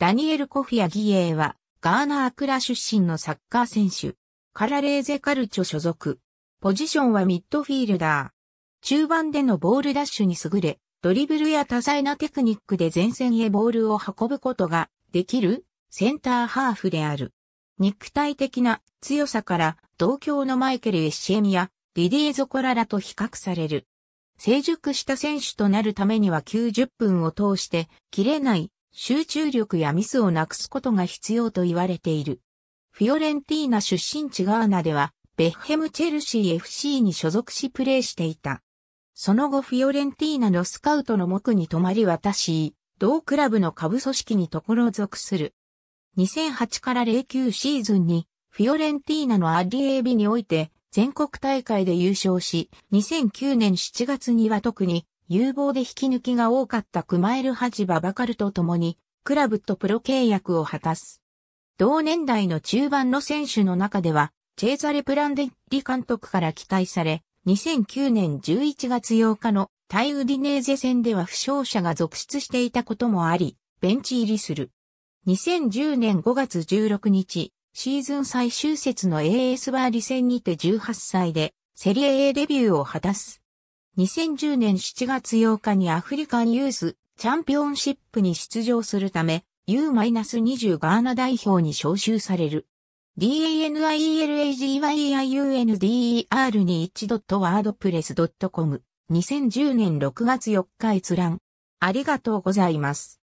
ダニエル・コフィア・ギエーは、ガーナ・アクラ出身のサッカー選手。カラレーゼ・カルチョ所属。ポジションはミッドフィールダー。中盤でのボールダッシュに優れ、ドリブルや多彩なテクニックで前線へボールを運ぶことができるセンターハーフである。肉体的な強さから同郷のマイケル・エッシェミやリディエ・ゾコララと比較される。成熟した選手となるためには90分を通して切れない集中力やミスをなくすことが必要と言われている。フィオレンティーナ出身地ガーナでは、ベッヘムチェルシー FC に所属しプレーしていた。その後フィオレンティーナのスカウトの目に泊まり渡し、同クラブの下部組織にところ属する。2008から09シーズンに、フィオレンティーナのアディエービにおいて、全国大会で優勝し、2009年7月には特に有望で引き抜きが多かったクマエル・ハジババカルと共に、クラブとプロ契約を果たす。同年代の中盤の選手の中では、チェーザレ・プランデッリ監督から期待され、2009年11月8日のタイウディネーゼ戦では負傷者が続出していたこともあり、ベンチ入りする。2010年5月16日、シーズン最終節の AS バーリ戦にて18歳で、セリエ A デビューを果たす。2010年7月8日にアフリカンユースチャンピオンシップに出場するため U-20 ガーナ代表に招集される。DANIELAGYIUNDER に 1.wordpress.com 2010年6月4日閲覧。ありがとうございます。